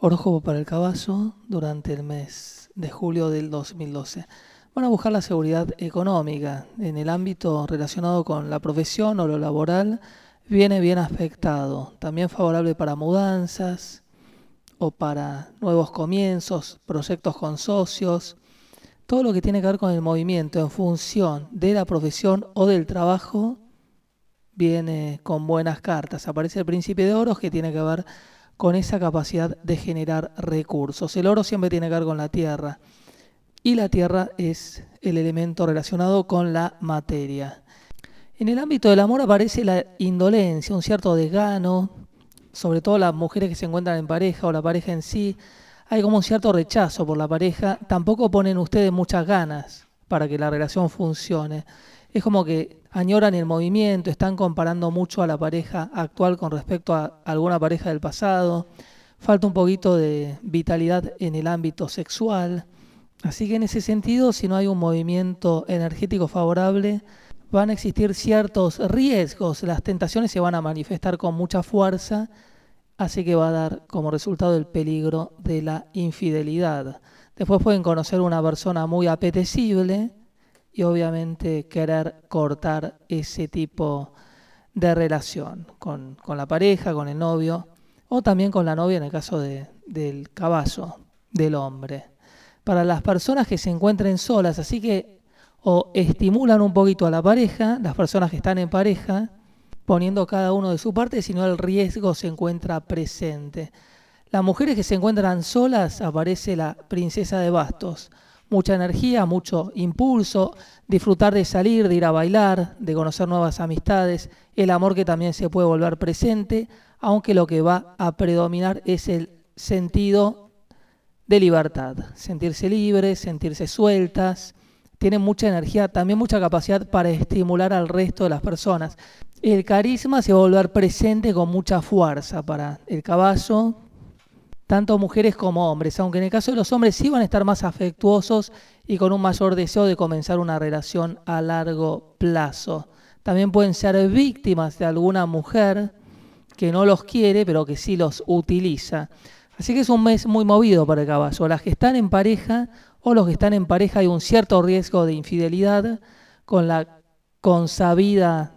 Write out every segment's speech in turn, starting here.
Orojo para el cabazo durante el mes de julio del 2012. Van a buscar la seguridad económica en el ámbito relacionado con la profesión o lo laboral. Viene bien afectado, también favorable para mudanzas o para nuevos comienzos, proyectos con socios, todo lo que tiene que ver con el movimiento en función de la profesión o del trabajo viene con buenas cartas. Aparece el príncipe de oros que tiene que ver con esa capacidad de generar recursos. El oro siempre tiene que ver con la tierra y la tierra es el elemento relacionado con la materia. En el ámbito del amor aparece la indolencia, un cierto desgano, sobre todo las mujeres que se encuentran en pareja o la pareja en sí, hay como un cierto rechazo por la pareja, tampoco ponen ustedes muchas ganas para que la relación funcione es como que añoran el movimiento, están comparando mucho a la pareja actual con respecto a alguna pareja del pasado, falta un poquito de vitalidad en el ámbito sexual. Así que en ese sentido, si no hay un movimiento energético favorable, van a existir ciertos riesgos, las tentaciones se van a manifestar con mucha fuerza, así que va a dar como resultado el peligro de la infidelidad. Después pueden conocer una persona muy apetecible, y obviamente querer cortar ese tipo de relación con, la pareja, con el novio o también con la novia en el caso del caballo, del hombre. Para las personas que se encuentren solas, así que o estimulan un poquito a la pareja, las personas que están en pareja, poniendo cada uno de su parte, sino el riesgo se encuentra presente. Las mujeres que se encuentran solas aparece la princesa de bastos, mucha energía, mucho impulso, disfrutar de salir, de ir a bailar, de conocer nuevas amistades, el amor que también se puede volver presente, aunque lo que va a predominar es el sentido de libertad, sentirse libre, sentirse sueltas, tiene mucha energía, también mucha capacidad para estimular al resto de las personas. El carisma se va a volver presente con mucha fuerza para el caballo, tanto mujeres como hombres, aunque en el caso de los hombres sí van a estar más afectuosos y con un mayor deseo de comenzar una relación a largo plazo. También pueden ser víctimas de alguna mujer que no los quiere, pero que sí los utiliza. Así que es un mes muy movido para el caballo. Las que están en pareja o los que están en pareja hay un cierto riesgo de infidelidad con la consabida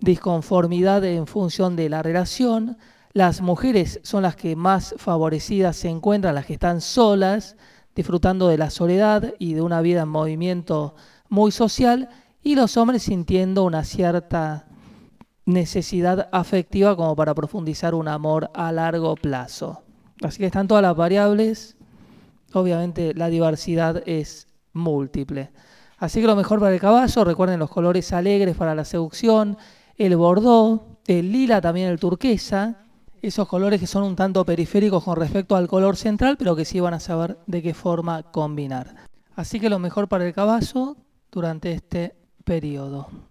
disconformidad en función de la relación. Las mujeres son las que más favorecidas se encuentran, las que están solas, disfrutando de la soledad y de una vida en movimiento muy social, y los hombres sintiendo una cierta necesidad afectiva como para profundizar un amor a largo plazo. Así que están todas las variables. Obviamente la diversidad es múltiple. Así que lo mejor para el caballo, recuerden los colores alegres para la seducción, el bordeaux, el lila también el turquesa, esos colores que son un tanto periféricos con respecto al color central, pero que sí van a saber de qué forma combinar. Así que lo mejor para el caballo durante este periodo.